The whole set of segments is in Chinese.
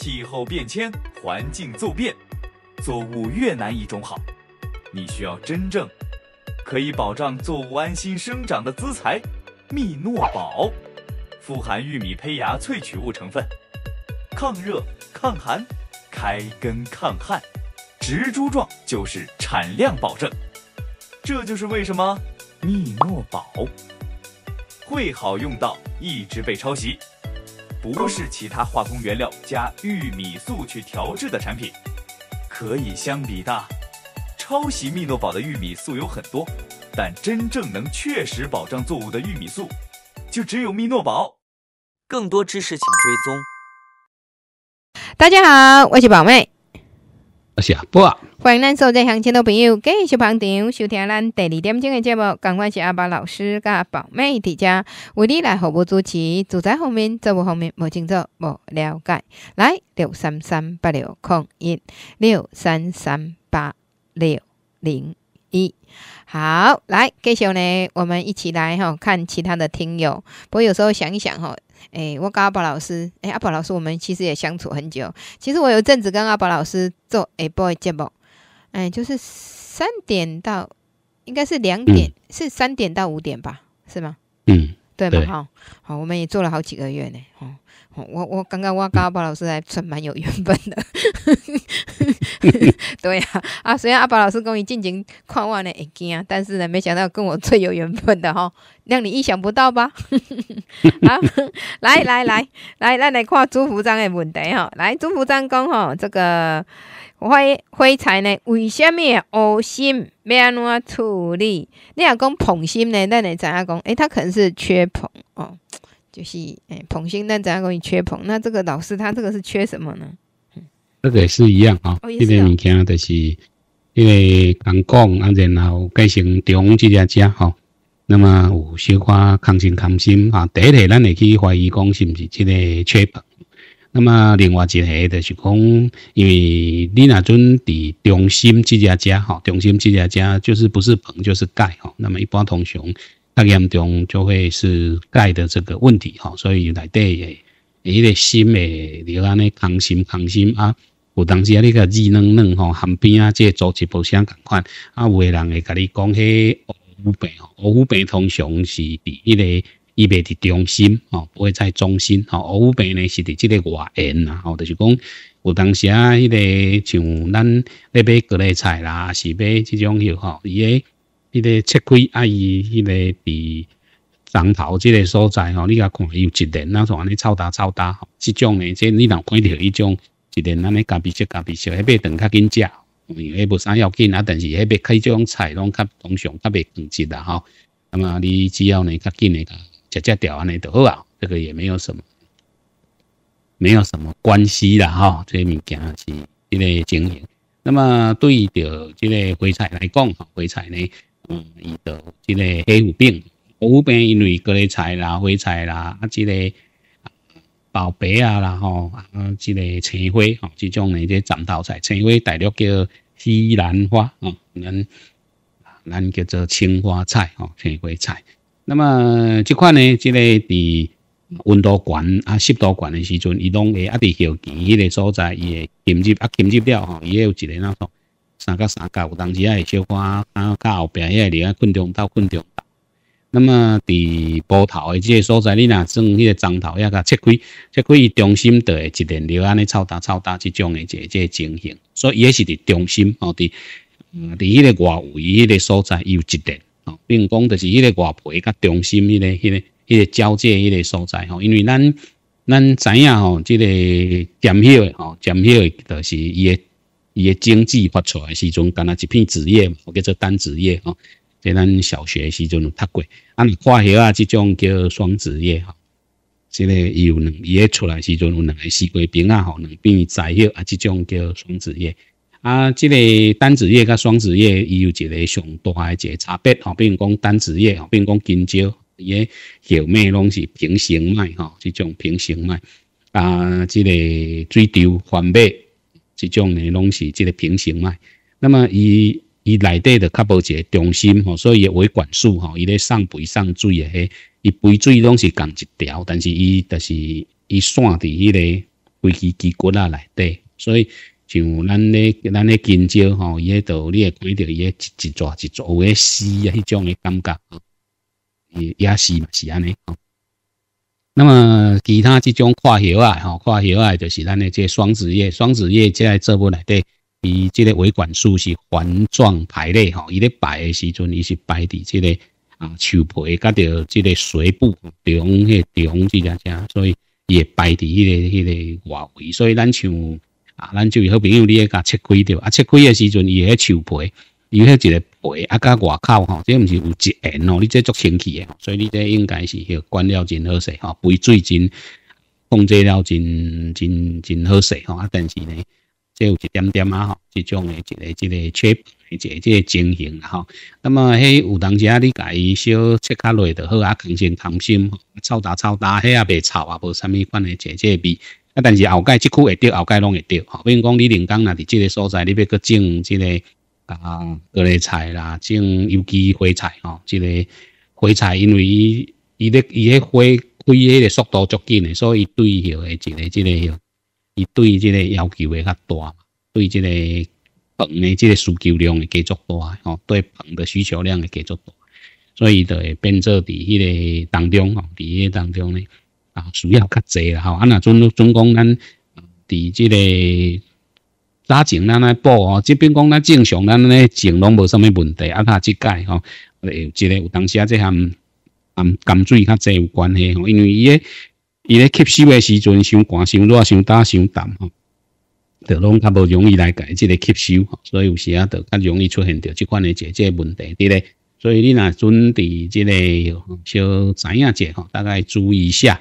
气候变迁，环境骤变，作物越难以种好。你需要真正可以保障作物安心生长的资材，密诺宝，富含玉米胚芽萃取物成分，抗热、抗寒、开根、抗旱，植株壮就是产量保证。这就是为什么密诺宝会好用到一直被抄袭。不是其他化工原料加玉米素去调制的产品，可以相比的。抄袭密诺宝的玉米素有很多，但真正能确实保障作物的玉米素，就只有密诺宝。更多知识请追踪。大家好，我是宝妹。阿啊！欢迎咱所在乡亲的朋友继续捧场收听咱第二点钟的节目，赶快是阿爸老师甲阿宝妹在遮，为你来服务主持，住宅方面、财务方面无清楚、无了解，来六三三八六零一六三三八六零一。好，来，继续呢，我们一起来哈看其他的听友。不过有时候想一想哈，哎，我跟阿宝老师，哎，阿宝老师，我们其实也相处很久。其实我有阵子跟阿宝老师做 A Boy 节目，哎，就是三点到，应该是两点，是三点到五点吧，是吗？嗯，对吧？哈，好，我们也做了好几个月呢，哈。我我刚刚我跟阿宝老师还算蛮有缘分的，对呀，啊，虽然阿宝老师跟伊进行看话的案件，但是呢，没想到跟我最有缘分的哈，让你意想不到吧？来来来来，让你看朱福章的问题哈，来朱福章讲哈，这个灰灰财呢，为什么呕心要安怎处理？你若讲捧心呢？咱会知影讲？诶，他可能是缺捧哦。就是诶，硼锌，那怎样讲？缺硼？那这个老师他这个是缺什么呢？这个也是一样啊。这个物件就是因为人讲啊，然后改成中这家加哈。那么有小块抗性抗心啊，第个咱会去怀疑讲是不是这个缺硼。那么另外一个就是讲，因为你那阵伫中心这些加吼，中心这些加就是不是硼就是钙哈。那么一般通常较严重就会是钙的这个问题哈，所以底对一个心诶，你安尼空心空心啊，有当时啊那个二能能吼，旁边啊这组织不相共款啊，有人会甲你讲起乌乌病吼，乌乌病通常是伫一个伊袂伫中心哦，不会在中心哦，乌乌病呢是伫即个外缘啦，就是讲有当时啊迄个像咱咧买各类菜啦，是买即种有吼，伊也。迄个切开阿姨，迄个地长头即个所在吼，你甲看有一量那从安尼臭大臭大吼，即种诶，即你若看到一种一量，安尼加鼻小加鼻小，那边炖较紧食，因为无啥要紧啊，但是那边开种菜拢较通常较未断节啦，吼。那么你只要呢较紧甲食食调安尼就好啊，这个也没有什么，没有什么关系啦，吼。这物件是迄个经营。那么对于着即个回菜来讲，哈，菜呢。嗯，伊就即个黑腐病，黑腐病因为各类菜啦、花菜啦啊，即个包白啊，然后啊，即个青花吼，即种即个斩豆菜，青花大陆叫西兰花啊，咱咱叫做青花菜吼，青花菜。那么即款呢，即个伫温度悬啊、湿度悬的时阵，伊拢会啊，伫个迄个所在，伊会侵入啊，侵入了吼，伊会有一个那种。三加三九，当时也会小看，看较后边，也离啊困中到困中。那么，伫波头的这个所在，你若算迄个张头，也甲切开，切开伊中心会一点，留安尼超大超大之种的这这情形。所以伊也是伫中心，吼，伫伫迄个外围迄个所在又一点，并讲就是迄个外皮甲中心迄个迄个迄个交界迄个所在吼。因为咱咱知影吼，这个减血吼，减血就是伊个。伊个经济发财时阵，干那一片纸叶我叫做单子叶吼，在咱小学时阵读过。啊，化学啊，即种叫双子叶吼，即个有两，伊个出来时阵有两个西瓜饼啊吼，两边在许啊，即种叫双子叶。啊，即个单子叶甲双子叶伊有一个上大个一个差别吼，比如讲单子叶吼，比如讲金蕉，伊个叶脉拢是平行脉吼，这种平行脉啊，即个水滴环脉。即种呢，拢是即个平行脉。那么，伊伊内底的较无一个中心吼，所以也微管束吼。伊咧上肥上水的，伊肥水拢是共一条，但是伊就是伊线伫迄个飞机机骨啊内底。所以像咱咧咱咧今朝吼，伊迄度你会看到伊一一座一座的溪啊，迄种诶感觉，也也是嘛，是安尼。那么其他这种跨学外，哈，跨学外就是咱的这双子叶，双子叶在这部分内，对，伊这个维管束是环状排列，吼，伊咧排的时阵，伊是排伫这个啊树皮甲着这个髓部中，迄中这样即样，所以也排伫迄个迄个外围，所以咱像啊，咱就好朋友，你也甲切开掉，啊切开的时阵，伊咧树皮，伊迄一个。肥啊，甲外口吼，即毋是有一颜哦，你即足清气诶，所以你即应该是许管了真好势吼，肥水真控制了真真真好势吼，啊但是呢，即有一点点啊吼，即种诶一个一个缺，一个即个情形吼。那么迄有当时啊，你家己小切较落就好啊，干净心吼，臭大臭大，迄也未臭啊，无啥物款诶，即即味啊。但是后盖即区会掉，后盖拢会掉。吼，比如讲你林港那伫即个所在，你要搁种即个。啊，各类菜啦，种有机花菜吼，这个花菜因为伊伊咧伊咧花开迄个速度足紧的，所以对个一个这个伊对这个要求会较大，对这个盆诶这个需求量会加足大吼，对盆的需求量会加足大，所以就会变做伫迄个当中吼，伫迄个当中呢啊，需要较侪啦吼。啊，那总总讲咱伫这个。拉肠咱来补哦，即边讲咱正常，咱咧肠拢无什么问题，啊卡即个吼，有即个有当时啊即项肝甘水较侪有关系吼，因为伊咧伊咧吸收诶时阵，伤寒伤热、伤大、伤淡吼，都拢较无容易来解即个吸收，所以有时啊，就较容易出现着即款诶解决问题，对咧。所以你呐，准备即个小知影者吼，大概注意下，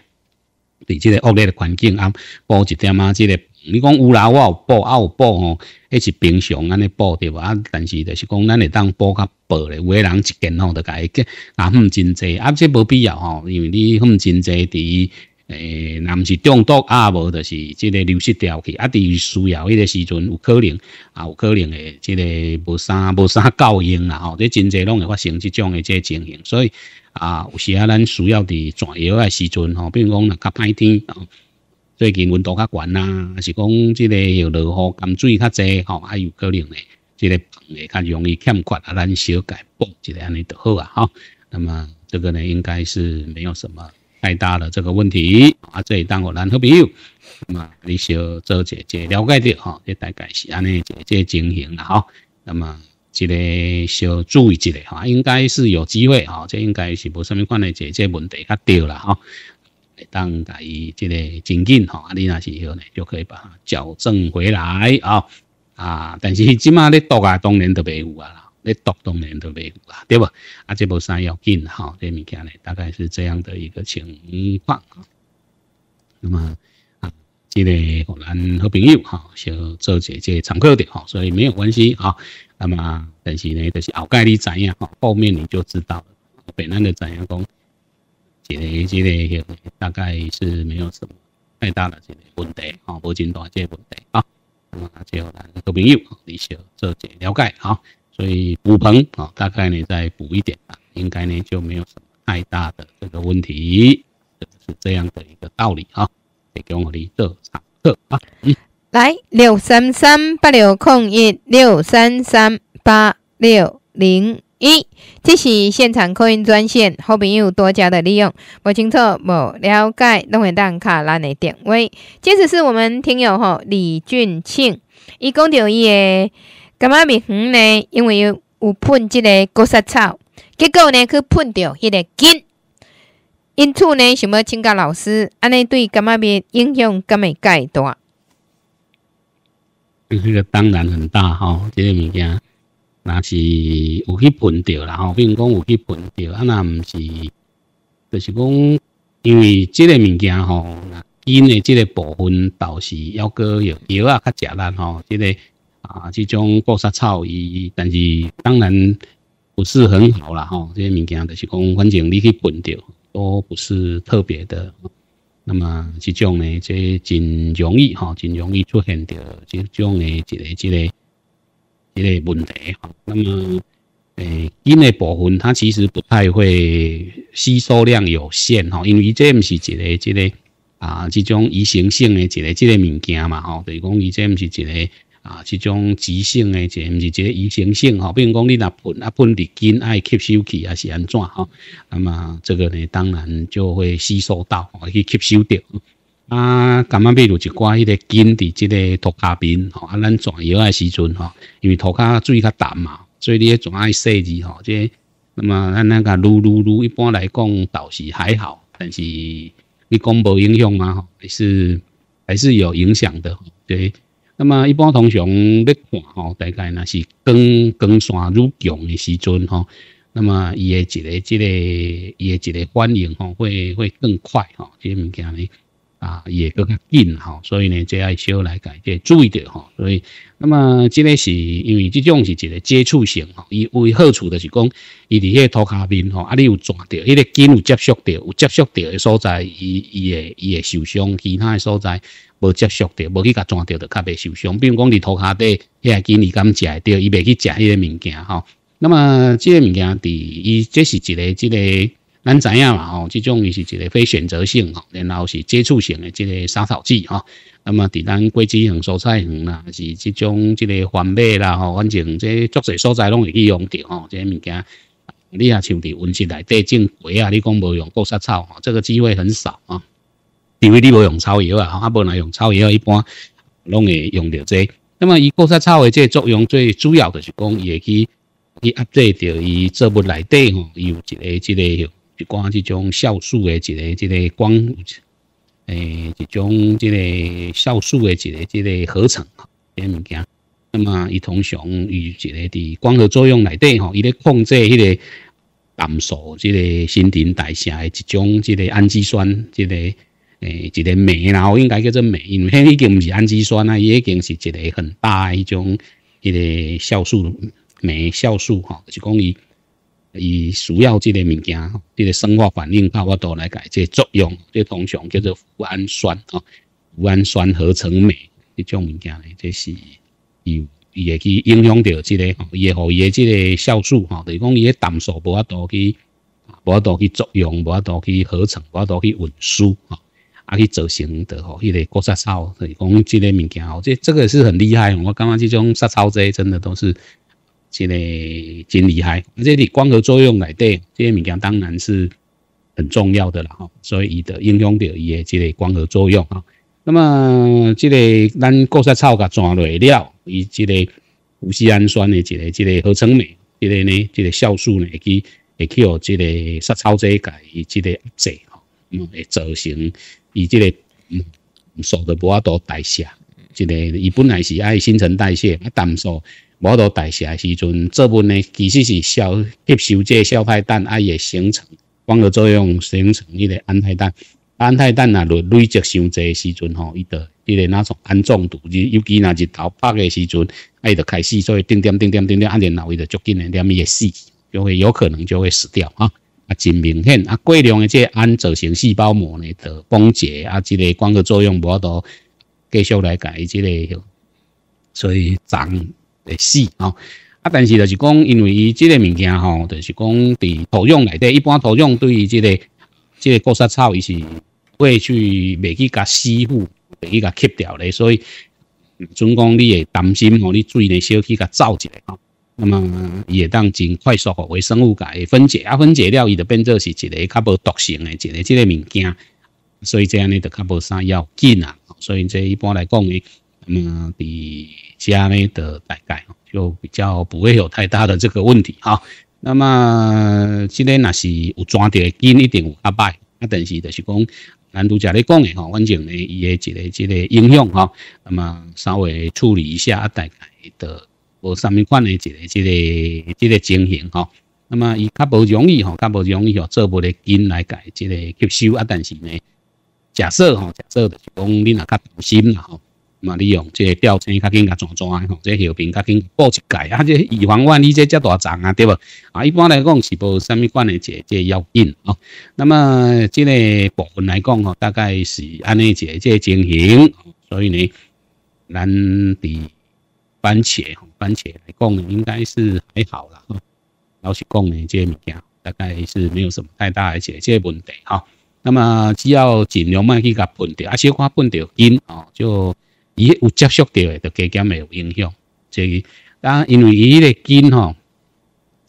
伫即个恶劣的环境啊，补一点啊，即个。你讲有啦，我有补啊，有补吼，迄是平常安尼补对无？啊，但是就是讲，咱会当补较薄咧。有诶人一斤吼就伊计，啊唔真济啊，这无必要吼，因为你唔真济伫诶，那毋是中毒啊，无就是即个流失掉去啊，伫需要迄个时阵有可能啊，有可能诶，即个无啥无啥够用啦吼，这真济拢会发生即种诶即个情形，所以啊，有时啊，咱需要伫转药诶时阵吼，比如讲若较歹天啊。最近温度较悬啦，是讲即个又落雨、降水较济吼，还有可能呢，即个棚较容易欠缺啊，咱小改补即个安尼就好啊哈。那么这个呢，应该是没有什么太大的这个问题啊。这里当我好朋友，那么你小做姐姐了解下哈，这大概是安尼这这情形啦哈。那么即个小注意一下哈，应该是有机会哈，这应该是无什么款嘅姐姐问题较对啦哈。当甲伊即个真紧吼，啊，你若是迄个就可以把它矫正回来啊啊！但是即马咧读啊，当然特袂有啊啦，咧读当然特袂有啊，对不？啊，这部山要紧哈，这物件呢，大概是这样的一个情况。那么啊，即个荷兰好朋友哈，就做一即常客点哈，所以没有关系啊。那么但是呢，就是后盖你知影哈，后面你就知道了，北南的怎样功。是的，这类，吼，大概是没有什么太大的这个问题，吼，无真大这问题，啊，那么就要咱个朋友，你有做些了解，啊，所以补棚，啊，大概呢再补一点啊，应该呢就没有什么太大的这个问题，是这样的一个道理，啊，给我们的入场色，啊，嗯，来六三三八六零一六三三八六零。一即是现场客运专线，好朋友多加的利用，不清楚，无了解，弄会当卡咱的点位。接着是我们听友吼李俊庆，伊讲到伊的感冒鼻寒呢，因为有喷即个高杀草，结果呢去喷到迄个筋，因此呢想要请教老师，安尼对感冒鼻影响敢会介大？这个当然很大哈，这个物件。那是有去喷掉，然后比如讲有去喷掉，啊，那毋是，就是讲，因为这个物件吼，因的这个部分倒是要过药，药啊较食力吼，这个啊，这种过山草伊，但是当然不是很好啦吼，这些物件就是讲，反正你去喷掉都不是特别的，那么这种呢，即真容易哈，真容易出现着这种的一个一个。呢个问题，哈，那么诶金的部分，它其实不太会吸收量有限，哈，因为这毋是一个，即个啊，这种移行性的一个，即个物件嘛，吼，等于讲，伊这毋是一个啊，这种急性的，即毋是个移行性，吼，比如讲，你那喷啊喷绿金爱吸收去还是安怎，哈，那么，这个呢，当然就会吸收到，去吸收掉。啊，感觉比如一挂迄个根伫即个涂骹边吼，啊，咱转药诶时阵吼，因为涂骹水较淡嘛，所以你总爱洗字吼，即，那么咱那个撸撸撸，一般来讲倒是还好，但是你讲无影响吼，还是还是有影响的，对。那么一般通常咧看吼，大概那是光光线愈强诶时阵吼，那么伊诶一个即个伊诶一个反应吼会会更快吼，即物件咧。啊，也更加紧哈，所以呢，就要小来改，计注意着哈。所以，那么这个是因为这种是一个接触性哈，伊为好处就是讲，伊伫个涂骹面吼，啊，你有抓着，迄个筋有接触着，有接触着的所在，伊伊会伊会受伤，其他的所在无接触着，无去甲抓着的，较袂受伤。比如讲，你骹底迄遐筋你敢食着，伊袂去食迄个物件哈。那么，这个物件伫伊这是一个，这个。咱知影嘛，吼，即种伊是一个非选择性吼，然后是接触性的即个杀草剂吼。那么伫咱果子园、蔬菜园啦，是即种即个荒地啦，吼，反正这足侪所在拢会去用着吼，即个物件。你啊，像伫温室内底种果啊，你讲无用过杀草，吼，这个机会很少啊。除非你无用草药啊，啊无来用草药，一般拢会用着这。那么伊过杀草的这作用最主要就是讲，伊会去去压制着伊作物内底吼，有一个即个。一讲这种酵素的，一个，一个光，诶，一种，这个酵素的，一个，一个合成，诶，物件。那么，它通常与一个伫光合作用来对，吼，伊咧控制迄个氮素，这个新陈代谢的一种，这个氨基酸，这个，诶，这个酶，然后应该叫做酶，因为已经不是氨基酸啊，伊已经是一个很大一种，一个酵素酶，酵素，吼，是讲伊。伊需要即个物件，即个生化反应比我多来改即个作用，即通常叫做脯氨酸哦，脯氨酸合成酶这种物件咧，这是有伊会去影响到即个吼，伊会互伊诶即个酵素吼，等于讲伊诶氮素无法度去，无法度去作用，无法度去合成，无法度去运输吼，啊去造成的吼，迄个骨质超等于讲即个物件吼，即这个是很厉害，我感觉即种沙超这真的都是。即个真厉害，而且你光合作用来对这些物件当然是很重要的啦吼。所以伊的影响着伊的即个光合作用啊。那么即个咱固些草甲转来了，伊即个谷氨酸的即个即个合成酶，即个呢即个酵素呢，会去会去学即个杀草剂一伊即个制吼，会造成伊即个嗯，数的无阿多代谢。即个伊本来是爱新陈代谢啊，氮素。无多代谢时阵，这部呢其实是消吸收这消态氮爱个形成光合作用形成呢个氨态氮，氨态氮啊，就累积伤济时阵吼，伊就伊个那种氨中毒，尤其那日头白个时阵，爱就开始做定点、定点、定点，安尼那伊就足紧呢点伊个死，就会有可能就会死掉啊！啊，真明显啊，过量的这氨造成细胞膜呢就崩解啊，这个光合作用无多继续来改，这个所以长。死吼。啊，但是就是讲，因为伊即个物件吼，就是讲伫土壤内底，一般土壤对于即个即个过杀草，伊是会去袂去甲吸附，袂去甲吸掉的，所以，总讲你会担心吼，你水咧小气甲走一下吼。那么也会当真快速吼，微生物解分解，啊，分解了伊就变做是一个较无毒性的一个即个物件，所以这样呢就较无啥要紧啦。所以这一般来讲诶。嗯，比 g m 的改改就比较不会有太大的这个问题哈。那么今天那是有抓的紧一点阿伯，啊，但是就是讲咱度，假咧讲的吼，反正呢，伊的一个一个影响吼，那么稍微处理一下大概的无啥物款的一个一个一个情形吼。那么伊较无容易吼，较无容易吼，做不的紧来伊一个吸收啊，但是呢，假设吼，假设就是讲你若较小心啦吼。嘛，你用这个吊车较紧，甲装装个吼，这个叶较紧报一届啊。即预防万你即遮大虫啊，对无？啊，一般来讲是无虾米关系，这个要紧哦。那么即个部分来讲吼，大概是安尼即个情形，所以呢，咱伫番茄吼，番茄来讲应该是还好啦。老实讲呢，即物件大概是没有什么太大的即即问题哈。那么只要尽量卖去甲喷掉，啊，小可喷掉因哦就。伊有接触到，都加减会有影响。即个，当然因为伊个根吼，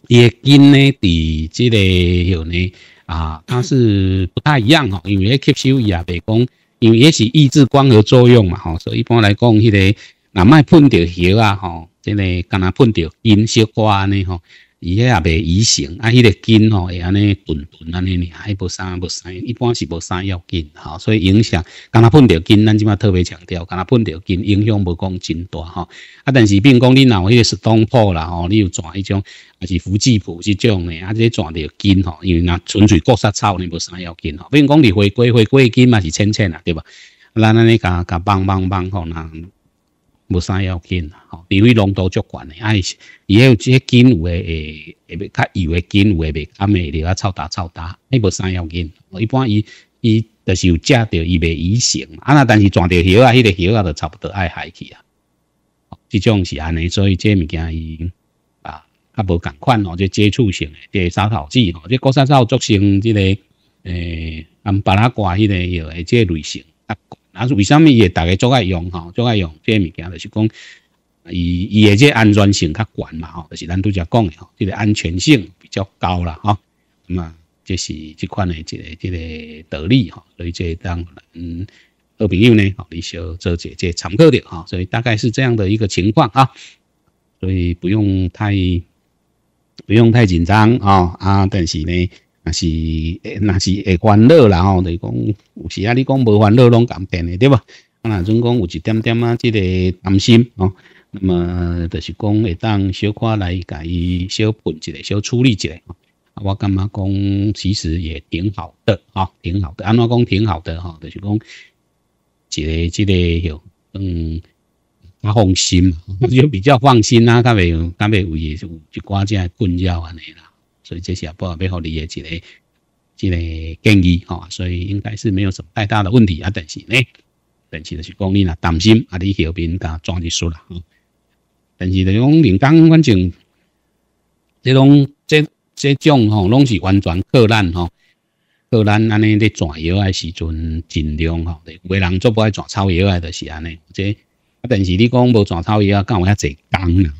伊的根呢，伫即个有呢，啊，它是不太一样吼。因为吸收伊呀，白讲，因为也是抑制光合作用嘛，吼。所以一般来讲，迄个若卖喷着药啊，吼，即个干那喷着银色安呢，吼。伊迄也袂移紧，啊，迄个根吼会安尼顿顿安尼哩，还无啥无啥，一般是无啥要紧吼，所以影响。干那碰着根咱即马特别强调，干那碰着根影响无讲真大吼啊，但是比如讲你有迄个是东坡啦吼，你有转迄种，也是福记普即种呢，啊，即转着紧吼，因为若纯粹割杀草呢，无啥要紧吼。比如讲你回归回归根嘛是浅浅啦，对吧？咱安尼甲甲帮帮帮吼，若。无啥要紧啦，吼，因为浓度足悬的，哎，伊也有只金会会诶，较油的金鱼的，咪，伊个臭打臭打，迄无啥要紧。一般伊，伊就是有食到伊袂移性，啊，那但是转到鱼啊，迄个鱼啊，就差不多爱害去啊。吼，即种是安尼，所以即物件伊，啊，较无同款咯，即接触性会即杀虫剂吼，即高山草造成即个，诶，按巴拉瓜迄个药的即类型。啊，为什么伊个大家做爱用吼，做爱用这物件，就是讲伊伊个即安全性较悬嘛吼，就是咱都只讲的吼，即个安全性比较高啦吼，咁啊，这是即款的即个即个得利吼，所以即当嗯好朋友呢，好你小做姐姐参考的吼，所以大概是这样的一个情况啊，所以不用太不用太紧张啊啊，但是呢。那是诶，那是会烦恼啦吼，就是讲有时啊，你讲无烦恼拢敢变的，对吧？啊，那种讲有一点点啊，这个担心哦，那么就是讲会当小看来甲伊小分一下，小处理一个。啊，我感觉讲其实也挺好的啊，挺好的。安怎讲挺好的哈，就是讲一个，一个，有嗯，较放心，就比较放心啊，较袂，较袂为是有一寡只困扰安尼啦。所以这些也不好背后提一个、一个建议，哈。所以应该是没有什么太大的问题，啊。但是呢，但是就是讲你呐担心啊，你后边干装泥输啦，哈。但是就是讲人工反正，这种这这种吼，拢是完全靠咱吼，靠咱安尼咧抓药的时阵尽量，吼，有个人做不爱抓草药啊，就是安尼。这啊，但是你讲无抓草药，干有遐济工啊？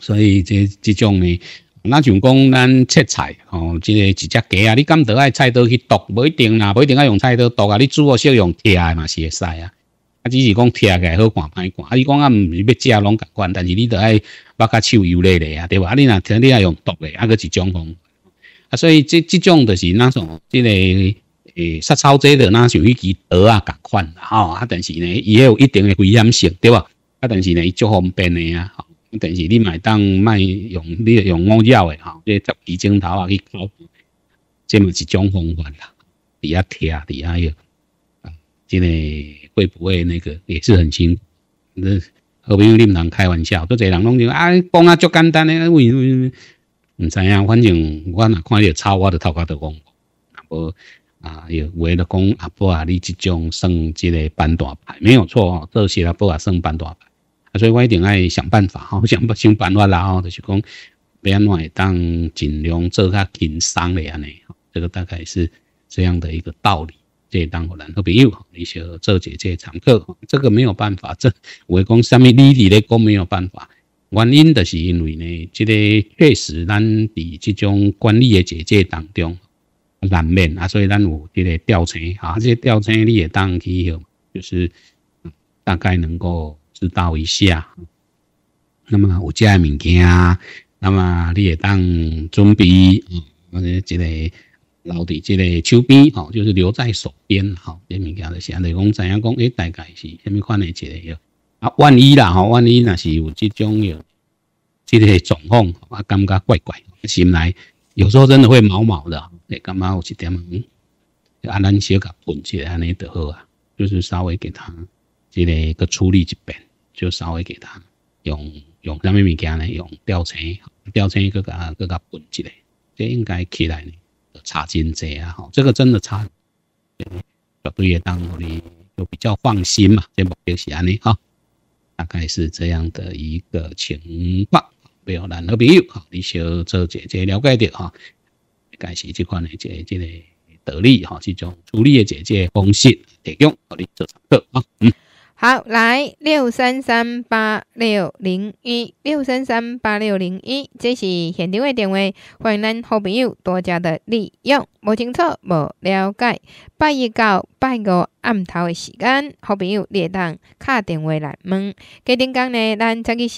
所以这这种呢。那像讲咱切菜，吼，即个一只鸡啊，你敢得爱菜刀去剁，不一定啦，不一定爱用菜刀剁啊。你煮个少用的嘛是会使啊。啊，只是讲起个好看歹看。啊，伊讲啊，唔是要食拢共款，但是你得爱把个手油咧咧啊，对吧？啊，你若听你爱用剁嘞，啊，佫是种康。啊，所以这这种就是那种即个诶杀草剂的，那属于其刀啊甲款啦吼啊，但是呢，也有一定的危险性，对吧？啊，但是呢，伊足方便的啊。但是你买当卖用，你用五幺的吼，你十几钟头啊去考，这么一种方法啦，抵押贴抵押有啊，这类会不会那个也是很轻？那何必用恁娘开玩笑？做这人拢就啊，讲啊足简单咧，为为唔知影，反正我若看到差，我就头壳就戆。啊不啊，有为了讲阿伯啊，你这种算这个板大牌，没有错哦，这些来阿伯啊算板大牌。所以，我一定爱想办法，哈，想办法啦，吼，就是讲安怎会当，尽量做较轻松的啊，呢，这个大概是这样的一个道理。这当伙人和朋友，你想做姐姐常客，这个没有办法，这我讲上面理你咧讲没有办法，原因就是因为呢，这个确实咱伫这种管理的姐姐当中难免啊，所以咱有这个调查，啊，这调查你也当去，就是大概能够。知道一下，那么有这物件，那么你也当准备啊，或者留伫这个手边，吼，就是留在手边，吼，这物件就是安尼讲知影讲，哎，大概是虾米款的一个，啊，万一啦，万一那是有这种药，之个状况，啊，感觉怪怪，心内有时候真的会毛毛的，会感觉有一点，啊，咱小甲分一下安尼就好啊，就是稍微给他这个个处理一遍。就稍微给他用用哪么物件呢？用吊车，吊个个佮个滚一下，这应该起来呢，就差真济啊，好，这个真的插，对对，当我哩就比较放心嘛，目冇是安尼哈，大概是这样的一个情况。不要难，好朋友，好，你小做姐姐了解的。哈，感谢这款的这这个得力哈，这种处理的姐姐方式提供，好，你做参考啊，嗯。好，来六三三八六零一六三三八六零一，这是现场的电话，欢迎咱好朋友多加的利用。无清楚、无了解，拜一到拜五暗头的时间，好朋友列当敲电话来问，加丁讲呢，咱才起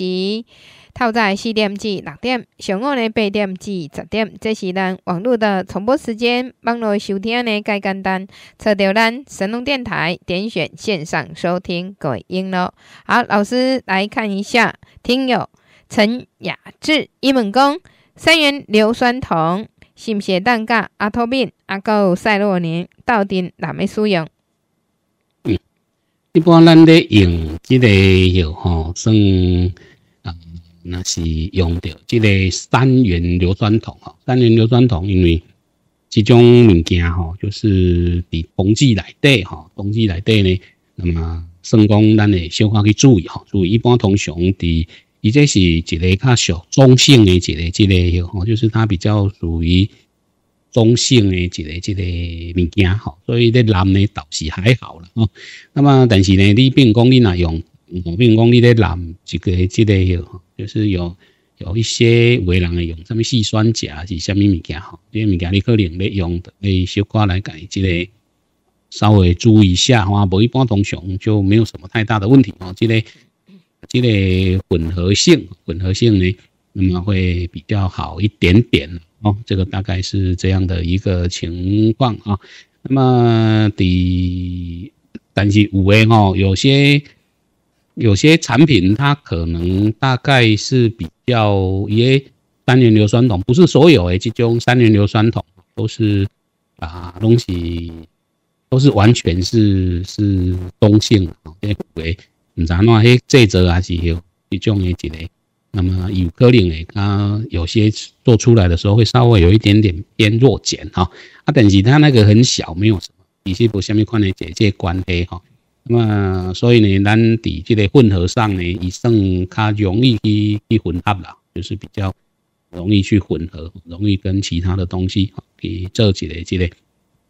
时。透早四点至六点，上午呢八点至十点，这是咱网络的重播时间。网络收听呢，介简单，找到咱神龙电台，点选线上收听，各位应咯。好，老师来看一下，听友陈雅志，一文工，三元硫酸铜、是不是蛋甲阿托品、阿胶、赛洛宁到底哪咪使用？一般咱咧用，即个药吼，算那是用到即个三元硫酸铜吼。三元硫酸铜，因为即种物件吼，就是伫冬季内底吼，冬季内底呢，那么算讲咱会小可去注意吼。注意一般通常伫，伊这是一个较小中性的一个、一个吼，就是它比较属于中性的一个、一个物件吼。所以咧蓝呢倒是还好啦吼。那么但是呢，你并讲你若用？并讲你咧蓝一个、一个吼。就是有有一些为人的用，什么细酸钾是虾米物件吼？这些物件你可能咧用的，咧小块来改，这个稍微注意一下哈，无一般通常就没有什么太大的问题哦。这个这个混合性，混合性呢，那么会比较好一点点哦。这个大概是这样的一个情况啊。那么第，但是五 A 吼，有些。有些产品它可能大概是比较，诶，三元硫酸铜不是所有诶这种三元硫酸铜都是啊东西都是完全是是中性啊，因为很杂弄诶，这则还是有一种诶之类，那么有可能诶，它有些做出来的时候会稍微有一点点偏弱碱哈，啊，但是它那个很小，没有什么，你去不下面看呢，姐姐关黑哈。那么，所以呢，咱底这个混合上呢，伊甚较容易去去混合啦，就是比较容易去混合，容易跟其他的东西去做起来这个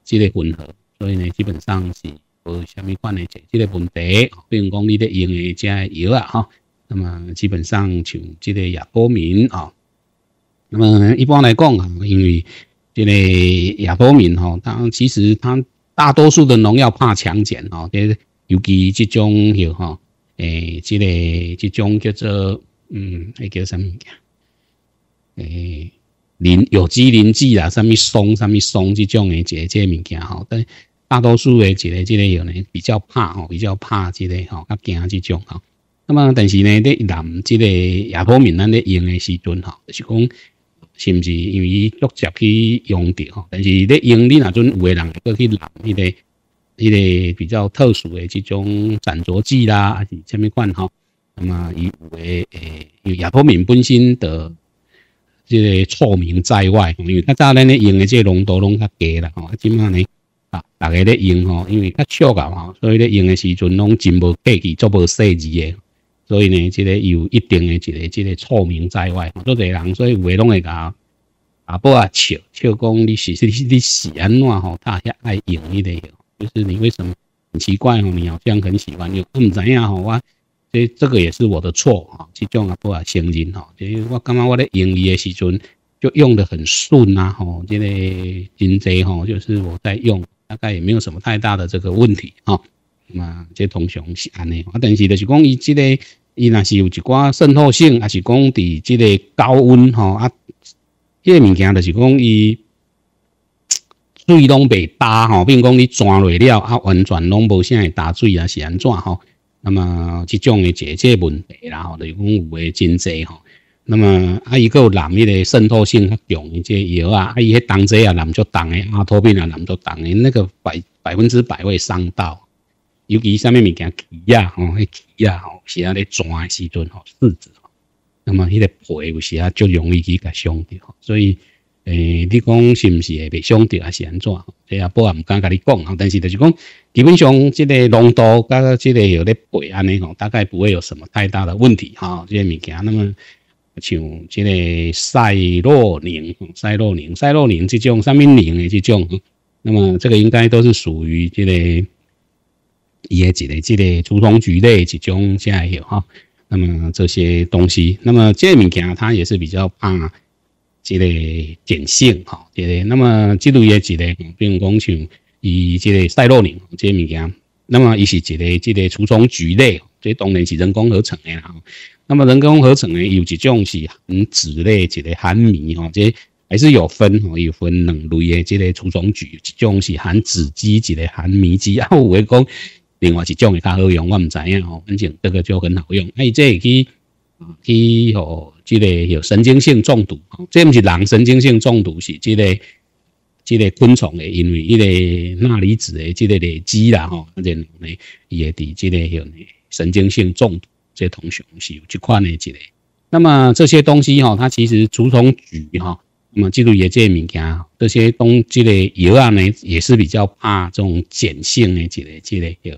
这个混合。所以呢，基本上是无虾米款这这个问题。比如讲你啲用的这系啊，哈，那么基本上就这个亚多敏啊，那么一般来讲啊，因为这个亚多敏哈，它其实它大多数的农药怕强碱哦，即。尤其這种嘢嚇，誒，即个即种叫做，嗯，係叫什麼嘢？诶，磷，有机磷劑啊，什么松，什么松，即种嘅一啲嘢物件，吼，但大多数的一个即个药呢比较怕，哦，比较怕，即个吼较惊啊，即种吼，那么但是呢，啲男，即个亞波敏，咱咧用时阵準，嗬，是讲。是不是因为伊陸續去用啲，吼，但是你用你那阵有的人，佢去男那个迄个比较特殊的这种斩着剂啦，还是什么罐哈？那么伊有诶，诶，有亚波敏本身的这个臭名在外，因为早咱咧用的这浓度拢较低啦。吼，今嘛呢，啊，大家咧用吼，因为较臭噶吼，所以咧用的时阵拢真无计忌作无细致的。所以呢，这个有一定的一个这个臭名在外，做侪人所以有会弄会讲阿伯啊，笑笑讲你是是是你是安怎吼？他遐爱用呢个药。就是你为什么很奇怪哦？你好像很喜欢，又唔知样吼我，这这个也是我的错啊，其中啊不啊先进哈，就是我刚刚我在用业的时阵就用的很顺啊吼，这个经济吼就是我在用，大概也没有什么太大的这个问题哈。嘛，这通常是安尼，啊，但是就是讲伊这个伊那是有一挂渗透性，还是讲伫这个高温哈啊，这个物件就是讲伊。水拢袂打吼，比如讲你抓落了啊，完全拢无啥会打水啊，是安怎吼？那么即种诶，解决问题，啦，吼，著是讲有诶真济吼。那么啊，伊个男迄个渗透性较强，即药啊，啊伊迄东西啊，男足重诶，阿托品啊，男足重诶，那个百百分之百会伤到。尤其啥物物件起啊吼，迄起啊吼，是啊咧抓诶时阵吼，柿子吼，那么迄个皮有时啊就容易去甲伤吼，所以。诶，你讲是毋是会被伤着，还是安怎？诶，阿波也唔敢甲你讲，但是就是讲，基本上这个浓度甲这个有咧白安尼吼，大概不会有什么太大的问题哈。这些物件，那么像这个赛洛宁、赛洛宁、赛洛宁这种三氯宁的这种，那么这个应该都是属于这个椰子的这个竹筒菊类一种这样有哈。那么这些东西，那么这些物件它也是比较怕。一个碱性，吼，一个，那么这类一个，比如讲像伊这个赛洛宁，这个物件，那么伊是一个这个除虫菊类，这当然是人工合成的吼。那么人工合成的有一种是含酯类，一个含醚，吼，这还是有分，有分两类的这个除虫菊，一种是含酯基，一个含醚基，还有诶讲另外一种会较好用，我毋知影吼，反正这个就很好用，哎，这个。去吼，即个有神经性中毒，这毋是人神经性中毒，是即个即个昆虫的，因为迄个钠离子的即个累积啦吼，那隻虫呢也会滴即个叫神经性中毒，这通常是有即款的即个。那么这些东西吼，它其实竹筒菊哈，那么记录也这些物件，这些东即个药啊呢，也是比较怕这种碱性的即个即个叫。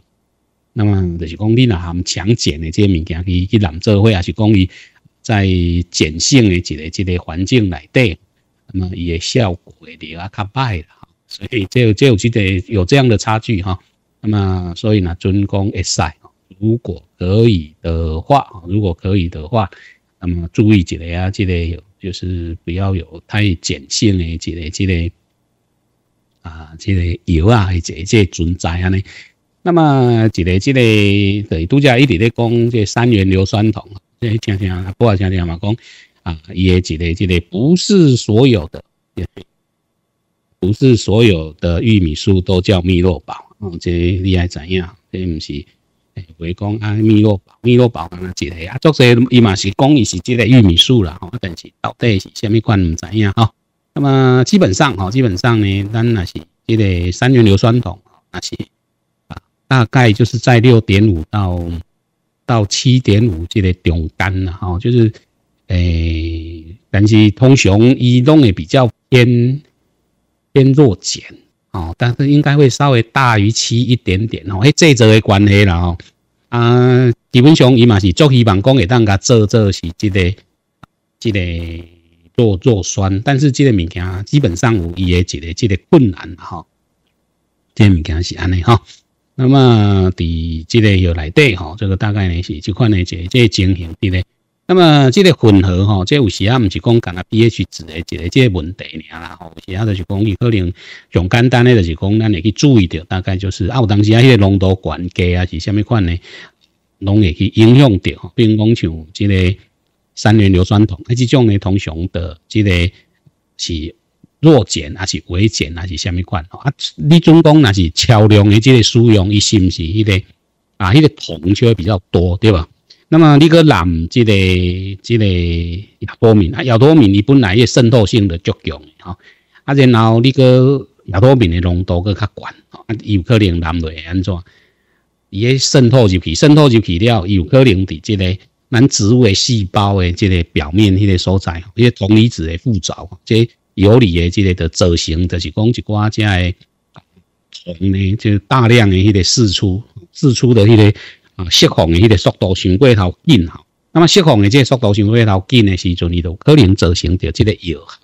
那么就是讲，你若含强碱的这些物件去去染做会，还是讲伊在碱性的一个一个环境内底，那么伊的效果会比较较歹啦。所以这这有即个有这样的差距哈。那么所以呢，尊公一晒，如果可以的话，如果可以的话，那么注意一个啊，即个有就是不要有太碱性的一个这个啊，即个油啊，这这存在安尼。那么，一个这个对度假一直在讲这三元硫酸铜，你听听，啊，不好听听嘛讲啊，一个之类类，不是所有的，不是所有的玉米树都叫咪洛宝，这厉害怎样？对不是，诶，话讲啊，咪洛宝，咪洛宝啊之个啊，作者伊嘛是讲伊是之个玉米树啦，吼，但是到底是什么款毋知影哈。那么基本上哈，基本上呢，咱然是一个三元硫酸铜，那是。大概就是在六点五到到七点五这个中间了哈，就是诶，但是通常移动也比较偏偏弱碱哦，但是应该会稍微大于七一点点哦。诶，这则的关系了哦，啊，基本上伊嘛是做希望讲，会当家做做是这个这个弱弱酸，但是这个物件基本上无伊个一个这个困难哈，这个物件是安尼哈。那么伫即个药内底吼，这个大概呢是就款呢一个即个情形的咧。那么即个混合吼，即有时啊毋是讲干阿 pH 值的一个即个问题尔啦吼，有时他就是讲伊可能用简单的就是讲，咱会去注意到大概就是啊，有当时啊迄个浓度悬低啊是虾米款呢，拢会去影响着吼，并讲像即个三元硫酸铜，啊即种呢通常的即个是。弱碱还是微碱还是什么款？啊，你总共那是超量的这个使用，伊是唔是迄个啊？迄个铜就会比较多，对吧？那么那个蓝这个这个亚多明啊，亚多明伊本来伊渗透性的足强，哈，啊，然后那个亚多明的浓度佫较悬，啊，有可能蓝落安怎？伊嘞渗透入去，渗透入去了，有可能伫这个咱植物细胞的这个表面迄个所在，因个铜离子的附着，即。有理的即个的造型，就是讲一寡只的虫呢，就大量的迄个释出，释出的迄个啊，释放的迄个速度相对头紧吼。那么释放的这速度相对头紧的时阵，伊都可能造成着即个害。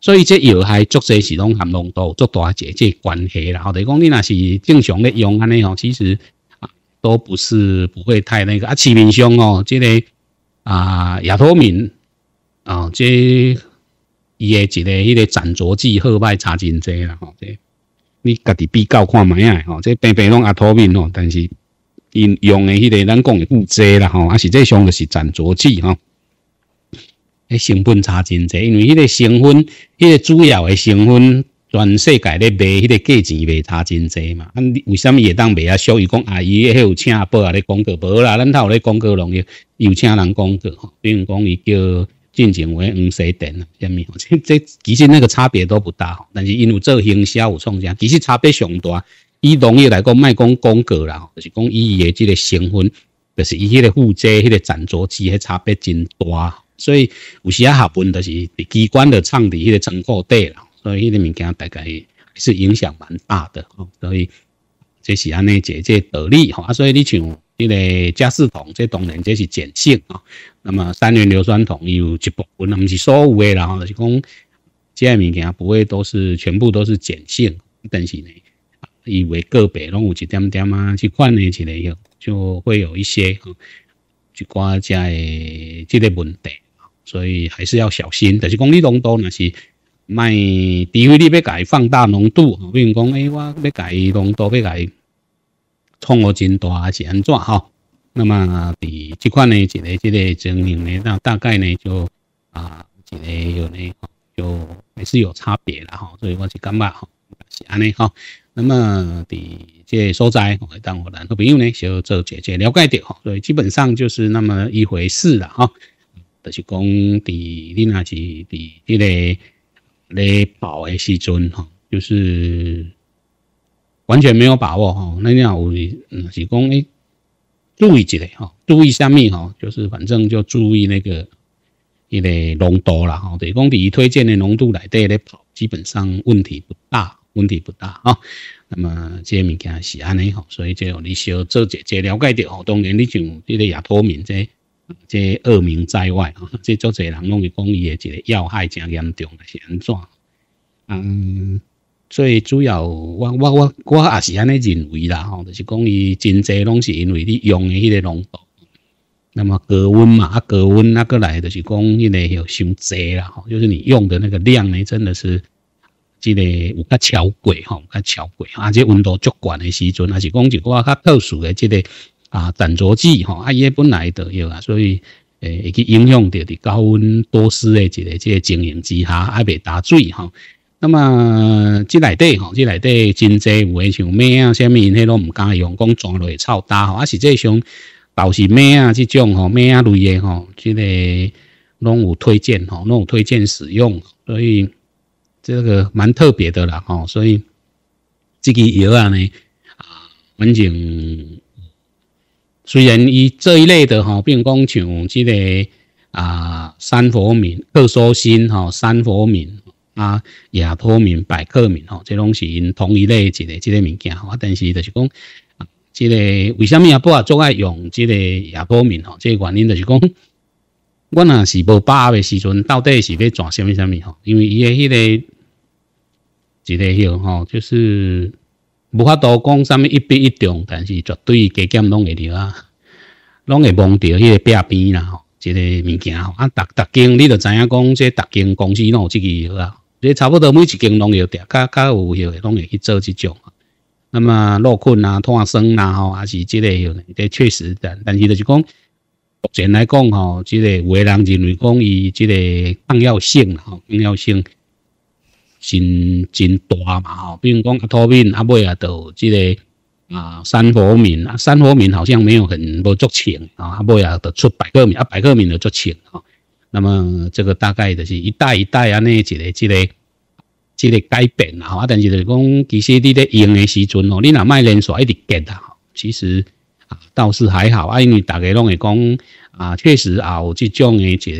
所以这药害足侪是拢含浓度足大一这关系啦。我哋讲你那是正常的用安尼吼，其实都不是不会太那个啊。市面上哦，即个啊，亚脱敏啊，这。伊诶一个迄个展卓剂，好歹差真侪啦吼，这你家己比较看门啊吼，这平平拢阿透明吼，但是因用诶迄个咱讲诶物质啦吼，啊且最像就是展卓剂吼，诶，成本差真侪，因为迄个成分，迄个主要诶成分，全世界咧卖，迄个价钱卖差真侪嘛。啊，为虾米会当卖啊？小鱼讲阿姨迄有请报啊咧广告博啦，咱头咧广告容易有请人广告吼，比如讲伊叫。进前为黄水田啦，虾米？这其实那个差别都不大但是因为做营销有创啥，其实差别上大。以农业来讲，卖讲广告啦，就是讲伊的即个成分，就是伊个负债、迄个产值，机，迄差别真大。所以有时啊，下问就是在机关的厂伫迄个存货底啦，所以迄个物件大概是影响蛮大的所以这是安尼解这道理吼。啊，所以你像。这个加四铜，这当然这是碱性啊。那么三元硫酸铜有一部分，不是所有的，然后就是讲这些物件不会都是全部都是碱性，但是呢，以为个别拢有一点点啊，去混在一起呢，就会有一些啊，就这的这个问题所以还是要小心。但是讲你浓度那是卖除非你要改放大浓度，比如讲哎，我要改浓度，要改。创了真大还是安怎哈？那么伫这款呢一个即个情形呢，那大概呢就啊一个有呢就还是有差别啦哈。所以我是感觉哈是安尼哈。那么伫即个所在，我当我很多朋友呢就做姐姐了解着吼、点哈。所以基本上就是那么一回事了哈。就是讲伫你那是伫迄个咧跑诶时阵哈，就是。完全没有把握哈，那你有我嗯是讲诶，注意一下哈，注意一下咩哈，就是反正就注意那个一个浓度啦哈，对，讲伊推荐的浓度来对咧跑，基本上问题不大，问题不大吼。那么这物件是安尼吼，所以就你小做一、做了解点哦。当然你就这个亚脱敏这这恶名在外啊，这做侪人拢会讲伊的一个要害真严重是安怎？嗯。所以主要我我我我也是安尼认为啦吼，就是讲伊真侪拢是因为你用的迄个浓度。那么高温嘛，啊高温那个来就是讲迄个有伤侪啦吼，就是你用的那个量呢，真的是，即个有较超贵吼，较超贵，啊即温度足悬的时阵，还是讲一寡较特殊的即个啊展着剂吼，啊伊本来就有啊，所以诶去影响着伫高温多湿的即个即个情形之下，啊袂打水吼。那么即内底吼，即内底真济，诶像咩啊，咩嘢，迄拢毋敢用，讲做嚟超大，吼，啊实际想，就系咩啊，即种，吼咩啊类诶吼，即个拢有推荐，吼，拢有推荐使用，所以，这个蛮特别的啦，吼，所以，即个药啊，呢，啊，反正，虽然伊这一类的，吼，并讲像即个。啊，三佛面，特殊心，嗬，三佛面。啊，亚脱敏、百克敏吼，这拢是因同一类一个这个物件吼。啊，但是就是讲，这个为什么啊不啊总爱用这个亚脱敏吼？这个原因就是讲，我若是无把握的时阵，到底是要转什么什么吼？因为伊的迄个迄个吼，就是无法度讲，上物一笔一重，但是绝对加减拢会着啊，拢会忘掉迄个壁边啦吼，这个物件吼。啊，达达经你著知影讲，这达经公司喏，这个。你差不多每一间拢要点，较较有许拢会去做这种。那么落困啊、脱生啊吼，还是这类许，这确实的。但是就是讲，目前来讲吼，这有的人认为讲伊这个重要性吼，重要性真真大嘛吼。比如讲阿托片阿尾啊，都这个啊三氟棉啊，三氟棉好像没有很不赚钱啊，阿妹啊都出百克棉啊，百克棉就足钱啊。那么这个大概就是一代一代啊，那一个、一个、一个改变啊。啊，但是就是讲，其实你咧用的时阵哦，你若卖连锁一直跟啊，其实啊倒是还好，因为大家拢会讲啊，确实也有这种的一个、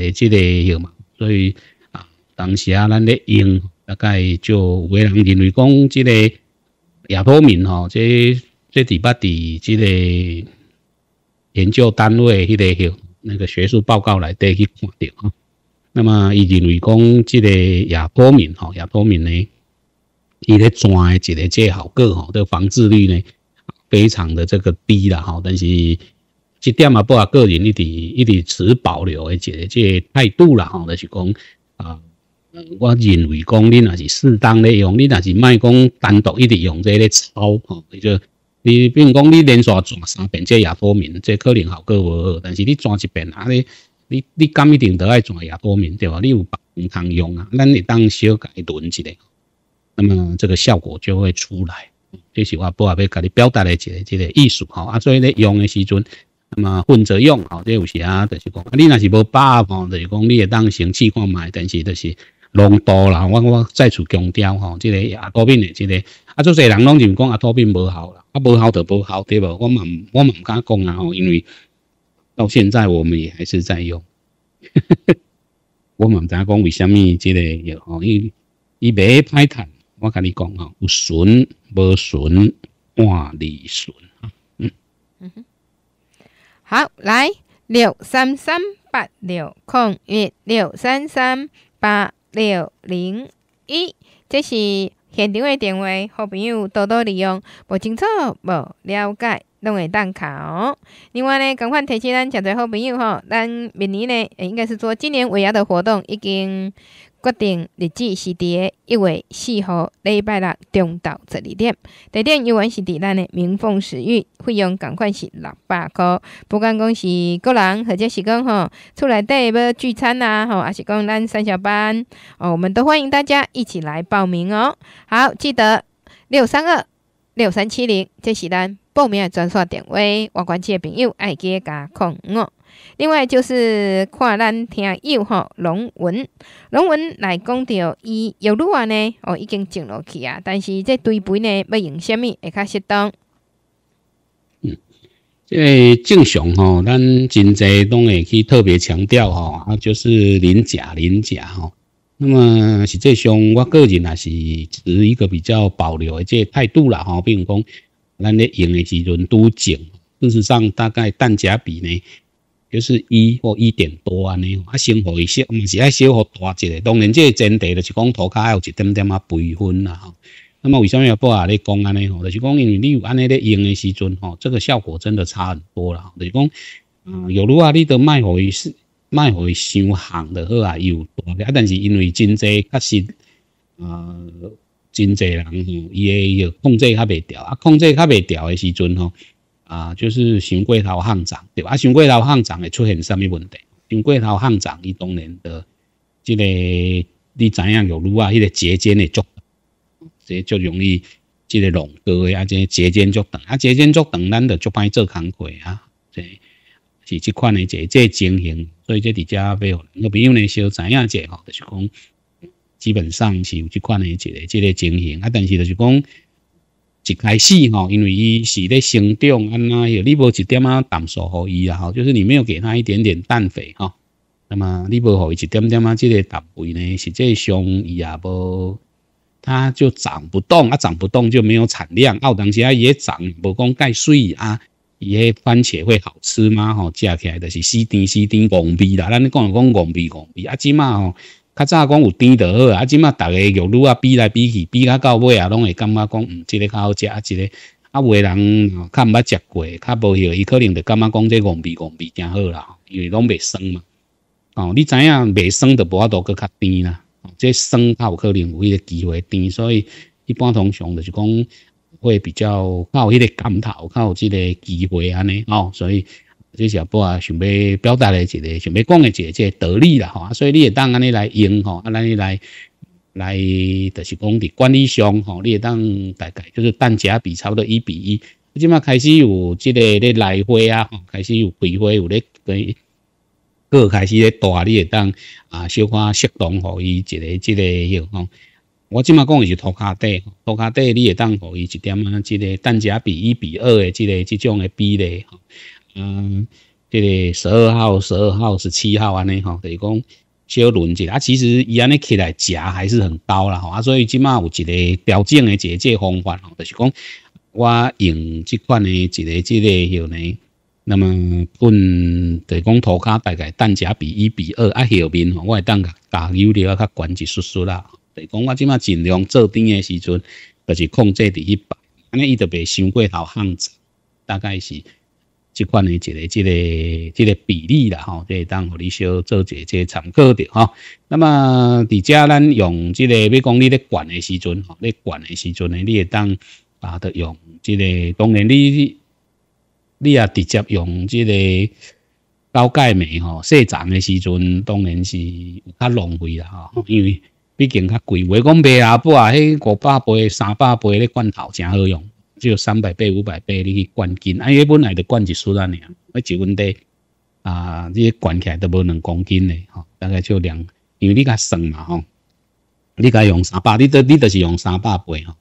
一个，嘛，所以啊，当时啊咱咧用大概就有人认为讲这个亚普明哦，这这第八地这个研究单位迄个。那个学术报告来得去看到啊，那么伊认为讲这个亚过敏吼亚过敏呢，伊咧转一个即好个吼，这个防治率呢非常的这个低啦吼，但是这点啊不啊个人一直一直持保留的一即态度啦吼，就是讲啊，我认为讲你那是适当的用，你那是卖讲单独一直用这个操啊，你就。你比如讲，你连续转三遍，这也多面，这可能效果无好。但是你转一遍啊，你你你敢一定都爱抓也多面对吧？你有不经常用啊？咱会当小改轮一下，那么这个效果就会出来。就是我不话，要跟你表达的一个一个意思吼啊。所以咧用的时阵，那么混着用吼，这有时啊，就是讲啊，你若是无握吼，就是讲你会当先试看卖，但是就是。浓度啦，我我再次强调吼，即个阿托品的即个，啊，做多人拢认讲阿托品无效啦，啊，无效就无效，对无？我嘛我嘛唔敢讲啊，吼，因为到现在我们也还是在用，我毋唔影讲为虾米即个药吼，伊伊袂歹谈，我甲你讲吼，有损无损，换利损啊。嗯嗯，好，来六三三八六空一六三三八。六零一，这是现场的电话，好朋友多多利用，不清楚、不了解，弄会当哦。另外呢，赶快提醒咱诚多好朋友吼，咱明年呢，应该是做今年尾牙的活动已经。决定日子是伫个一月四号礼拜六中午十二点，地点依然是伫咱的民丰食苑，费用共款是六百块，不管讲是个人或者是讲吼，厝内底要聚餐呐吼，还是讲咱上下班哦，我们都欢迎大家一起来报名哦。好，记得六三二六三七零，这是咱报名的专属点位，我关注的朋友爱加加空哦。另外就是，看咱听友吼龙文龙文来讲着伊有路啊呢，哦，已经进落去啊，但是这对本呢要用虾米会较适当？嗯，这正常吼，咱真济拢会去特别强调吼，啊就是磷钾磷钾吼。那么实际上，我个人也是持一个比较保留的这态度啦。吼，比如讲，咱咧用的时阵拄进，事实上大概氮钾比呢。就是一或一点多安尼，啊，生活一些，嘛是爱小互大一个。当然，这前提就是讲涂骹有一点点啊培训啦吼。那么为什么不啊？你讲安尼吼？就是讲，因为你有安尼咧用的时阵吼，这个效果真的差很多啦。就是讲，嗯，有如啊，你都卖回是卖回伤寒就好啊，又大个。啊，但是因为真济确实，呃，真济人吼，伊会控制较袂调，啊，控制较袂调的时阵吼。啊，就是邢贵头行长，对吧？啊，邢贵头行长会出现什么问题？邢贵头行长伊当然的这个，你知影有如啊，迄个节间诶足，这就容易这个隆高呀，即个节间足长，啊节间足长，咱的就变做工课啊。即是即款诶一个情形，所以即伫只要我朋友呢稍知影解吼，就是讲基本上是有这款诶一个这个情形啊，但是就是讲。一开始吼，因为伊是咧生长啊呐，你无一点啊淡素互伊啊，吼，就是你没有给他一点点氮肥吼，那么你无给伊一点点啊这个氮肥呢，实际上伊也无，它就长不动，啊长不动就没有产量。啊有当时啊也长，无讲介水啊，伊迄番茄会好吃吗？吼，食起来就是死甜死甜，戆味啦，咱讲讲戆味戆味，啊即嘛吼。较早讲有甜就好啊，即马大家肉女啊比来比去，比较到尾啊，拢会感觉讲，嗯，即个较好食啊，即个啊，有人较毋捌食过，较无许，伊可能就感觉讲这戆味戆味真好啦，因为拢未酸嘛。哦，你知影未酸著无法度个较甜啦，这酸较有可能有迄个机会甜，所以一般通常就是讲会比较较有迄个感头，较有即个机会安尼，哦，所以。就是不啊，想要表达嘞一个，想要讲个一个即个道理啦吼，所以你也当安尼来用吼，安尼来来就是讲的管理上吼，你也当大概就是单价比差不多一比一，即马开始有即个咧来花啊，吼，开始有开花有咧跟个开始咧大，你会当啊小可适当互伊一个即个哟吼。我即马讲个是涂卡底，涂卡底你也当互伊一点啊，即个单价比一比二的即个即种个比例吼。嗯，即个十二号、十二号、十七号安尼吼，就是讲小轮子啊。其实伊安尼起来夹还是很高啦吼啊。所以即马有一个调整的解决方法吼，就是讲我用即款的一个、即个、一个，那么本就是讲涂骹大概单价比一比二啊。后面吼我会当个大油量较悬一丝丝啦，就是讲我即马尽量做甜的时阵，就是控制伫一把，安尼伊就袂伤过头汉子，大概是。即款的一个、即个、即个比例啦，吼，即以当互你小做一些参考着吼。那么伫遮咱用这个，要讲你咧灌的时阵，吼，咧灌的时阵呢，你会当啊，着用。这个当然，你你也直接用这个高钙镁吼，细长的时阵，当然是有较浪费啦，吼，因为毕竟较贵。我讲卖阿不啊，迄五百倍、三百倍咧罐头，真好用。只有三百倍、五百倍，你去灌金，啊，伊本来就灌一水啊。一分地啊，你灌起来都无两公斤嘞，吼，大概就两，因为你个省嘛，吼，你个用三百，你都你都是用三百倍，吼。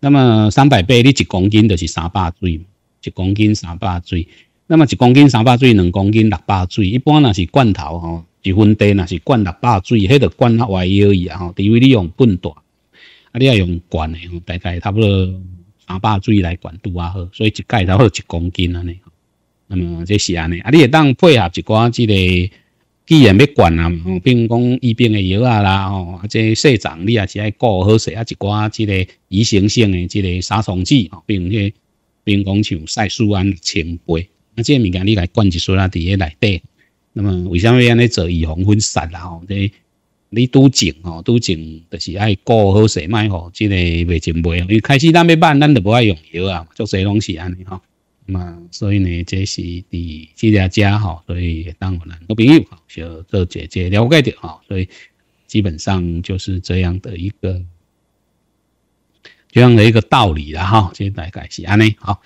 那么三百倍，你一公斤就是三百水，一公斤三百水。那么一公斤三百水，两公斤六百水。一般那是罐头，吼，一分地那是灌六百水，迄个灌啊外妖而啊，吼，除非你用笨大，啊，你啊用罐的，吼，大概差不多。阿爸水来灌拄啊好，所以一盖好一公斤安尼。那么这是安尼，啊你也当配合一寡即个，既然要灌啊，哦，比如讲伊边的药啊啦，哦，啊这细虫你也是爱顾好势，啊一寡即个，预防性的即个杀虫剂，哦，比如说，比如讲像赛鼠胺、氰胺，啊这物件你来灌一撮啊，伫个内底。那么为什么要尼做预防分散啦？哦，这。你拄种吼，拄种，就是爱顾好细麦吼，即个未真未，因为开始咱要办，咱就无爱用药啊，做穑拢是安尼吼。嘛，所以呢，这是伫即个家吼，所以当个人个朋友，就做姐姐了解着吼，所以基本上就是这样的一个，这样的一个道理啦吼，先大概是安尼吼。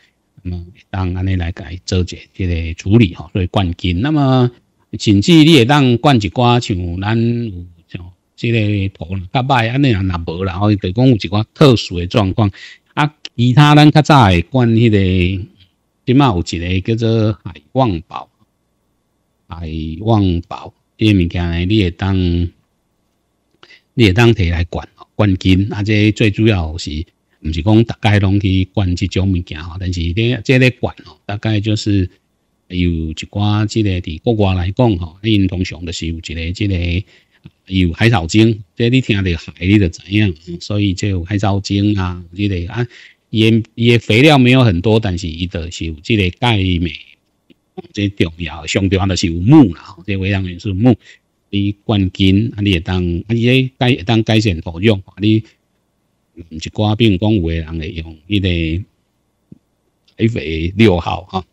那么当安尼来解做下就个处理吼，所以冠军那么甚至你会当灌一挂像咱。即个薄较歹安尼啊，也无啦。哦，伊就讲有一寡特殊的状况。啊，其他咱较早会管迄个，即马有一个叫做海旺宝，海旺宝，迄个物件呢，你会当，你会当摕来管哦。冠军啊，即最主要是，毋是讲逐概拢去管即种物件哦。但是咧，即个管哦，大概就是有一寡即个，伫国外来讲吼，因通常就是有一个即个。有海藻精，即你听下海，你就知影。所以就有海藻精啊，你个啊，也也肥料没有很多，但是伊就是有即个钙镁，最重要相对上就是有木啦。即位上元素木，你关键，你当，你即钙当钙先好用。你一是比如讲有个人会用，伊个海肥六号哈，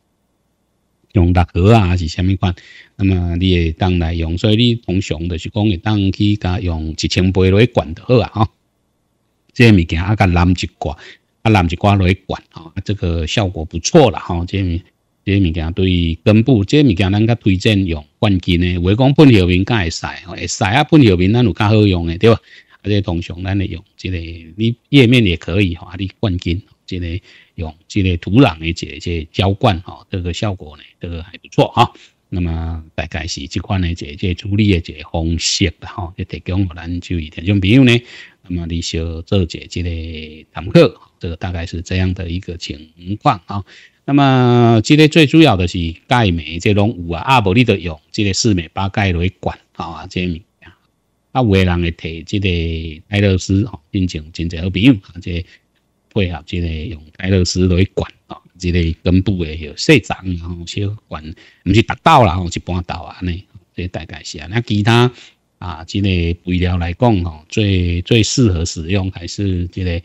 用六河啊，还是什么款？那么你也当来用，所以你通常就是讲，当去加用一千杯来灌就好啊。哈，这物件啊，加蓝一罐啊，蓝一瓜来灌，啊，这个效果不错了哈。这些这些物件对根部，这物件咱较推荐用灌根呢。我讲半小明较会使，会使啊，半小明咱有较好用的，对吧？啊，这通常咱会用，这个，你页面也可以哈。啊，你灌根。这个用，这个土壤的这这浇灌，哈，这个效果呢，这个还不错哈。那么大概是这款的一个处理的一个方式啦吼，就提供予咱就一种朋友呢。那么你想做一个这个坦克，这个大概是这样的一个情况啊。那么这个最主要的是钙镁这种有啊阿伯你都用，这个四镁八钙来管啊，这件。啊有的人会提这个艾洛斯吼，变成真侪好朋友，啊，这配合这个用艾洛斯来管啊。即个根部诶，迄细长然后小管，毋是达到了吼，一半导啊尼，即大概是啊。那其他啊，即个肥料来讲吼，最最适合使用还是即个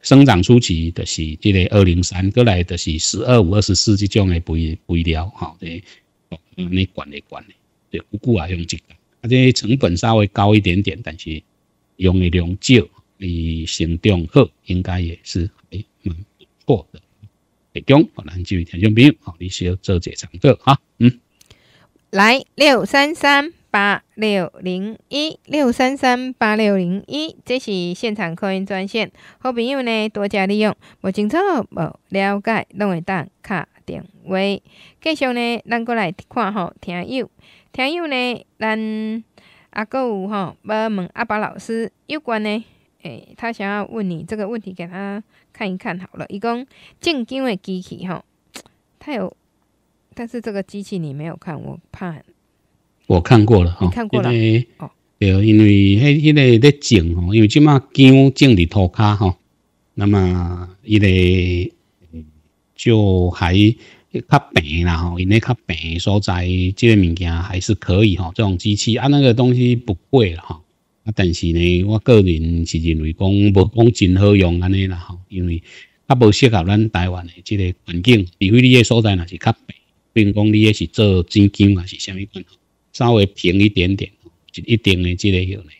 生长初期的是即个二零三，搁来的是十二五二十四即种诶肥肥料吼。即你管来管诶，对，不过啊用即个，啊即成本稍微高一点点，但是用诶量少，你成长好，应该也是蛮不错的。内江，好，咱几位听众朋友，好，你需要做这什么个？哈，嗯，来六三三八六零一，六三三八六零一，这是现场扩音专线，好朋友呢，多加利用。无清楚，无了解，弄会当卡电话。继续呢，咱过来看吼，听友，听友呢，咱啊，个有吼，要问阿宝老师有关呢。诶，他想要问你这个问题，给他看一看好了。一共进金的机器哈，他有，但是这个机器你没有看，我怕我看过了哈，看过了哦，对，因为迄迄个在进哦，因为即嘛金经理偷卡吼，那么一个就还较平啦吼，因为较病所在这个物件还是可以哈，这种机器啊那个东西不贵了哈。但是呢，我个人是认为讲无讲真好用安尼啦吼，因为较无适合咱台湾的即个环境，除非你个所在若是较比如讲你个是做资金还是啥物款，稍微平一点点，就一定的即个样嘞，